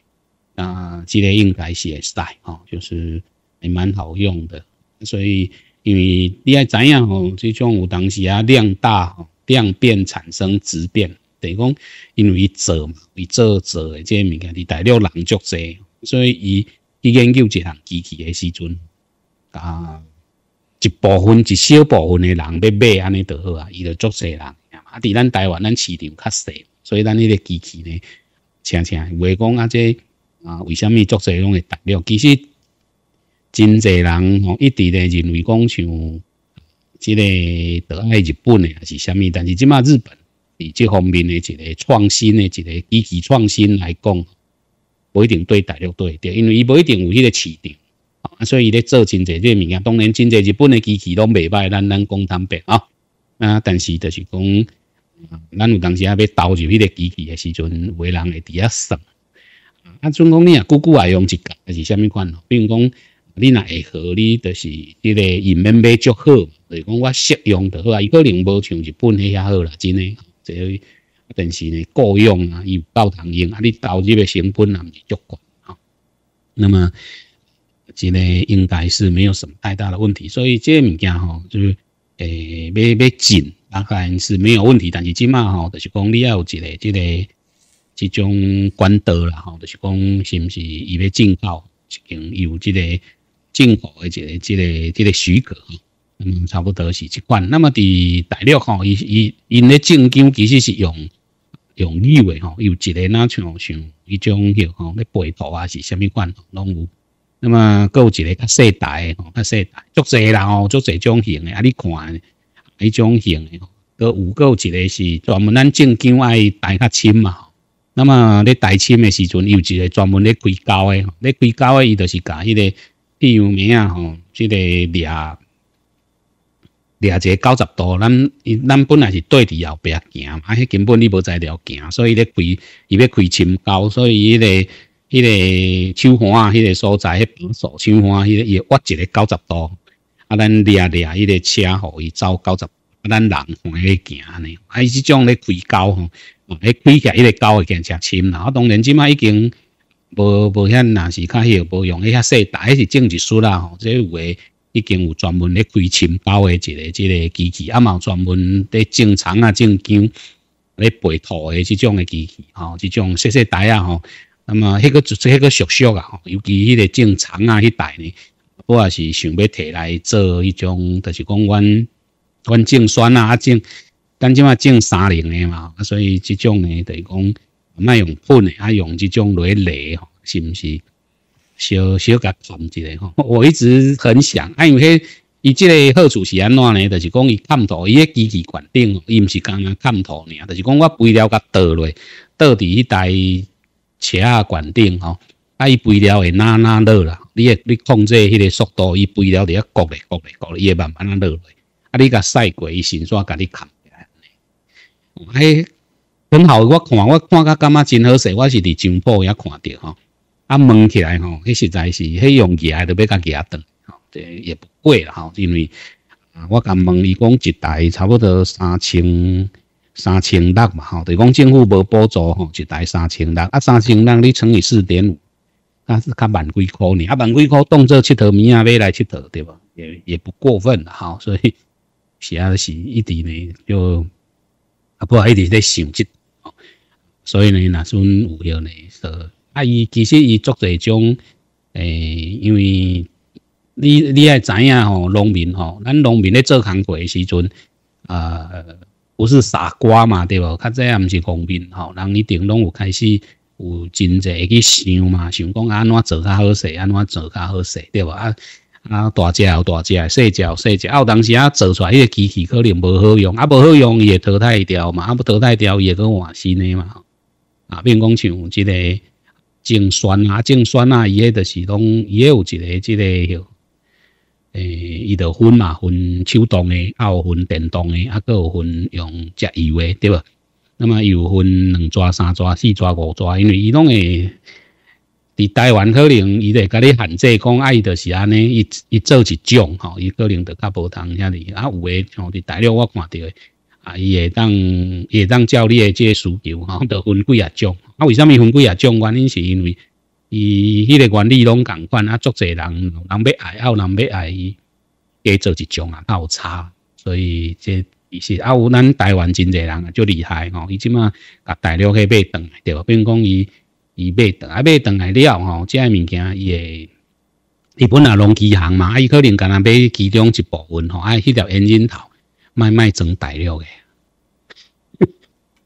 啊，即个应该是会使吼，就是还蛮好用的。所以因为你爱知影吼，即种有当时啊量大吼，量变产生质变。地讲，因为做嘛，你做做诶，即个物件，伫大陆人足侪，所以伊伊研究一项机器诶时阵，啊，一部分、一小部分诶人要买安尼就好啊，伊就足侪人啊。伫咱台湾，咱市场较细，所以咱迄个机器呢，呛呛话讲啊，即啊，为虾米足侪拢会大陆？其实真济人吼，一直咧认为讲像即个德爱日本诶，还是虾米？但是即卖日本。以这方面的一个创新的一个机器创新来讲，不一定对大陆对因为伊不一定有迄个市场啊，所以伊咧做真侪这物件。当然，真侪日本的机器拢袂歹，咱咱讲坦白啊啊，但是就是讲，咱有当时啊，要投入迄个机器的时阵，为人会底下省啊。啊，阵讲你啊，久久啊，用一个是虾米款咯？比如讲，你若会好，理，就是迄个银面买足好，就是讲我适用就好啊。伊可能无像日本遐好啦，真诶。这个但是呢，够用啊，有够常用啊，你投入的成本也唔是足高啊。那么，这个应该是没有什么太大的问题。所以，这物件吼，就是诶，要要进，大概是没有问题。但是即马吼，就是讲你要一个、这个、这种管道啦，吼，就是讲是不是要进口，有这个进口的这个、这个、这个许可嗯，差不多是这款。那么伫大陆吼，伊伊因咧正经其实是用用绿诶吼，有一个那像像一种许吼，咧背头啊是虾米款拢有。那么各有一个较细大诶吼，较细大足侪人吼，足侪种型诶。啊，你看一种型诶，都有够一个是专门咱正经爱戴较深嘛。那么咧戴深诶时阵，有一个专门咧龟胶诶，咧龟胶诶伊都是干那个地油名啊吼，即个掠掠一个九十度，咱咱本来是对伫后壁行嘛，啊，迄根本你无在了行，所以咧开，伊要开深沟，所以迄个迄个丘环啊，迄个所在迄平索丘环个伊挖一个九十度，啊，咱掠掠迄个车吼伊走九十，啊，咱人往迄行呢，啊，伊即种咧开沟吼，咧开起来个沟已经真深啦，啊，当然即马已经无无遐，那是较迄个无用，迄遐细大还是政治书啦，即有诶。已经有专门咧归勤包的一个即个机器，嘛有专门咧种场啊种姜咧培土的即种的机器吼，即种细细台啊吼。那么迄个就即个熟熟啊吼，尤其迄个种场啊迄台呢，我也是想要摕来做迄种，就是讲阮阮种蒜啊啊种，但即嘛种三零的嘛，所以即种呢著是讲毋爱用粉的，爱用即种雷雷吼，是不是？小小甲砍一下吼，我一直很想，啊，因为迄伊即个好处是安怎呢？就是讲伊砍土，伊个机器管顶，伊毋是干干砍土尔，就是讲我飞了甲倒落，倒伫迄台车啊管顶吼，啊伊飞了会哪哪落啦？你个你控制迄个速度，伊飞了就遐降嘞降嘞降嘞，伊会慢慢啊落嘞。啊你甲赛过，伊先先甲你砍起来。我迄很好，我看我看到感觉真好势，我是伫漳浦遐看着吼。啊，问起来吼，迄实在是迄用钱都要家己啊，吼，这也不贵啦吼，因为啊，我甲问伊讲一台差不多三千三千六嘛吼，就讲政府无补助吼，一台三千六，啊，三千六你乘以四点五，那是卡万几块呢，啊，万几块当做佚佗物啊，买来佚佗对吧？也也不过分啦吼，所以是啊，是一直呢就啊不一直在想吼，所以呢，那阵有候呢说。啊！伊其实伊做者种，诶，因为你你也知影吼，农民吼，咱农民咧做工作时阵，啊，不是傻瓜嘛，对无？较早也毋是方民吼，人一定拢有开始有真济去想嘛，想讲安怎做较好势，安怎做较好势，对无？啊啊，大只有大只，细只有细只，啊，有当时啊，做出来迄个机器可能无好用，啊，无好用伊会淘汰掉嘛，啊，不淘汰掉伊会阁换新的嘛，啊，变讲像即个。静选啊，静选啊，伊个著是拢伊也有一个即个，诶伊著分嘛，分手动的，也有分电动的，啊，佫有分用食油的，对无？那么有分两抓、三抓、四抓、五抓，因为伊拢会伫台湾可能伊会甲你限制讲，啊，伊著是安尼，一、一做一种，吼，伊可能著较无同遐尔啊，有的像伫大陆我看到。啊，伊会当，会当教你个这需求吼，都分几啊种。啊，为虾米分几啊种？原因是因为伊迄个原理拢共款啊，足侪人，人要爱，有人要爱伊，加做一种啊，较有差。所以这其实啊，有咱台湾真侪人啊，足厉害吼。伊即满甲大陆去买等，对比如讲伊，伊买断啊买断来了吼，个物件伊，会。伊本啊拢机行嘛，啊伊可能干那买其中一部分吼，啊，迄条烟瘾头。卖卖整材料嘅，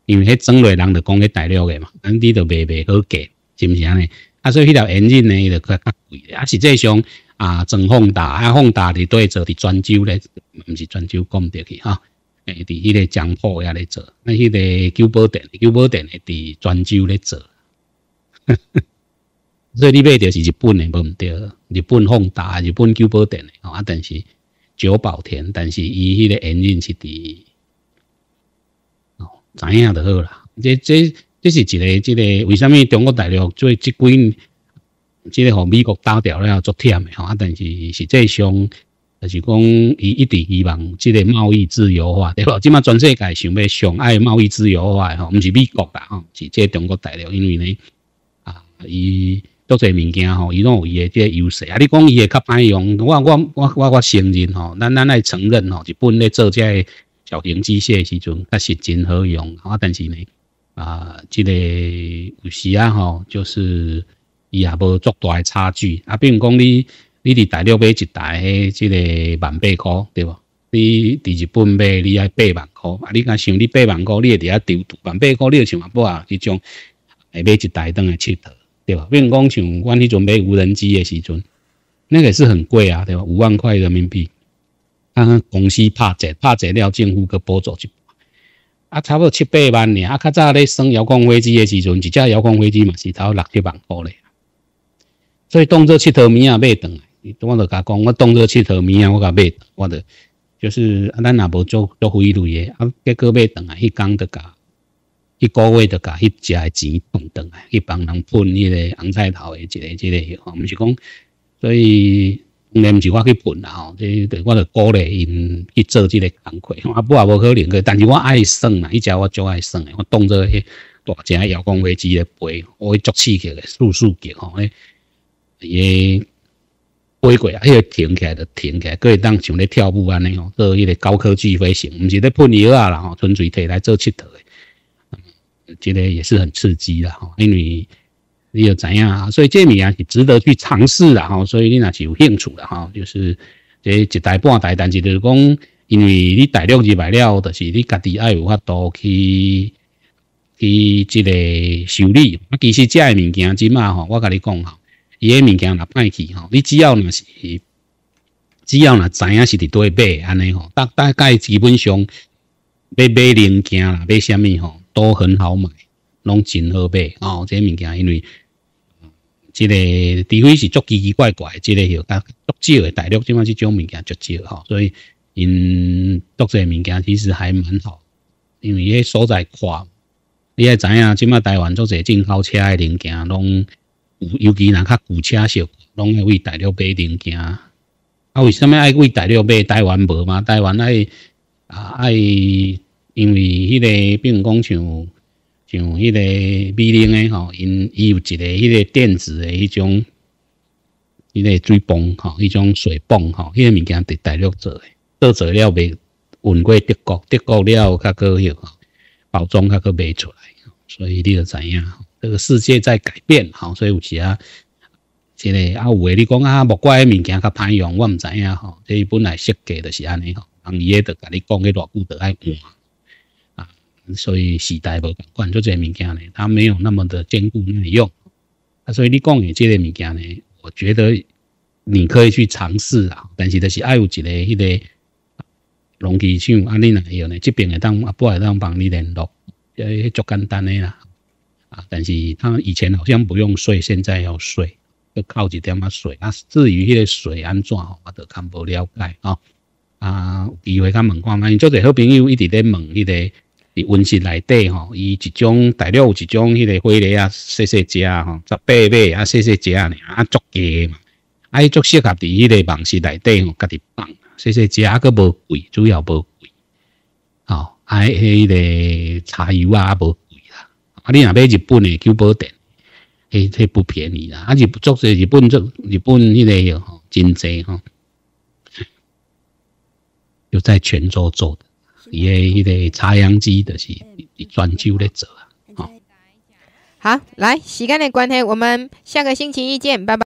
因为迄整类人就讲迄材料嘅嘛，咱你都卖卖好价，是不是安尼？啊，所以迄条眼镜呢，伊就较较贵。啊，实际上啊，整放大、啊，放大哩对做伫泉州咧，唔是泉州讲唔得去哈。诶，伫迄个漳浦遐咧做，那迄个九宝店、九宝店哩伫泉州咧做。所以你买着是日本卖唔得，日本放大、日本九宝店嘅，啊，但是。九保田，但是伊迄个原因是伫哦，知影就好啦。这这这是一个，即个为什么中国大陆做即几即、这个和美国打掉了做忝的吼，啊，但是实际上就是讲伊一直希望即个贸易自由化，对无？即马全世界想要上爱贸易自由化吼，唔是美国啦吼，是个中国大陆，因为呢啊伊。足侪物件吼，伊拢有伊个即个优势啊！你讲伊个较歹用，我我我我我承认吼，咱咱来承认吼，日本咧做即个小型机械时阵，确实真好用。啊，但是呢，啊，即个有时啊吼，就是伊也无足大差距啊。比如讲你，你伫大陆买一台即个万八块，对无？你伫日本买，你爱八万块。啊，你敢想你八万块，你伫遐丢万百块，你想啊，不啊？一种买一台当个佚佗。对吧？比如讲，像我你准备无人机的时阵，那个也是很贵啊，对吧？五万块人民币，啊，公司拍折，拍折了政府给补助一半，啊，差不多七八万呢。啊，较早咧，升遥控飞机的时阵，一架遥控飞机嘛是头六七万块嘞。所以动作七头咪啊袂等，你当我都假讲，我动作七头咪啊我假袂，我的就是咱也无做做飞路嘢，啊，结果买等啊，迄工就甲。一个月的价，一家的钱等等啊！去帮人分那个红菜头的，一个、一个，吼，不是讲，所以，虽然不是我去分啦，吼，这我着鼓励因去做这个工作，啊，不啊，无可能个，但是我爱算嘛，一家我做爱算，我当做迄大只的遥控飞机来飞，我会足刺激的、速速的，吼，也飞过啊，迄、个停起来就停起来，可以当像咧跳舞安尼哦，做迄个高科技飞行，不是咧喷油啊啦，吼，纯粹摕来做佚佗的。觉得也是很刺激的哈，因为你有怎样啊，所以这米啊是值得去尝试的哈，所以你那是有兴趣的哈，就是这一大半大，但是你讲因为你大量入来了，就是你家己爱有法度去去这个修理。啊，其实这个物件即码哈，我跟你讲哈，伊个物件若歹去哈，你只要那是只要那知影是伫对买安尼吼，大大概基本上买买零件啦，买虾米吼。都很好买，拢真好买哦。这物件因为，即个除非是足奇奇怪怪，即个许较少的大陆即满是种物件，足少哈。所以因做这物件其实还蛮好，因为迄所在宽，你也知影，即满台湾做这进口车的零件，拢尤其那较旧车少，拢要为大陆买零件。啊，为什么爱为大陆买？台湾无嘛？台湾爱啊爱。因为迄个，并讲像像迄个美菱诶吼，因伊有一个迄个电子诶迄种，迄个水泵吼，一种水泵吼，迄个物件伫大陆做诶，做做了未运过德国，德国了较过许吼，包装较过袂出来，所以你要知影吼，这个世界在改变吼，所以有时啊，即个啊有诶，你讲啊，木怪诶物件较歹用，我毋知影吼，即本来设计就是安尼吼，人伊个着甲你讲，伊偌久着爱换。所以时代无管做这些物件呢，它没有那么的坚固耐用。啊，所以你讲的这个物件呢，我觉得你可以去尝试啊。但是就是爱有一个迄个农机厂安尼那样呢，这边会当阿伯会当帮你联络，诶，足简单的啦。啊，但是他以前好像不用水，现在要水，要靠一点啊水。啊，至于迄个水安怎，我就看无了解啊。啊，有机会甲问看嘛，因为做做好朋友一直咧问迄个。伫温室内底吼，伊一种，大陆有一种迄个花蕾啊，细细只吼，十八八啊，细细只呢，啊足个嘛，啊伊足适合伫迄个温室内底吼，家己放，细细只个无贵，主要无贵，哦，啊迄个茶油啊无贵啦，啊你若买日本的珠宝店，迄迄不便宜啦，啊日做些日本做日本迄个吼，真济吼，有在泉州做的。伊个迄个插秧机，就是专就咧做啊！好，好，来，时间的关系，我们下个星期一见，拜拜。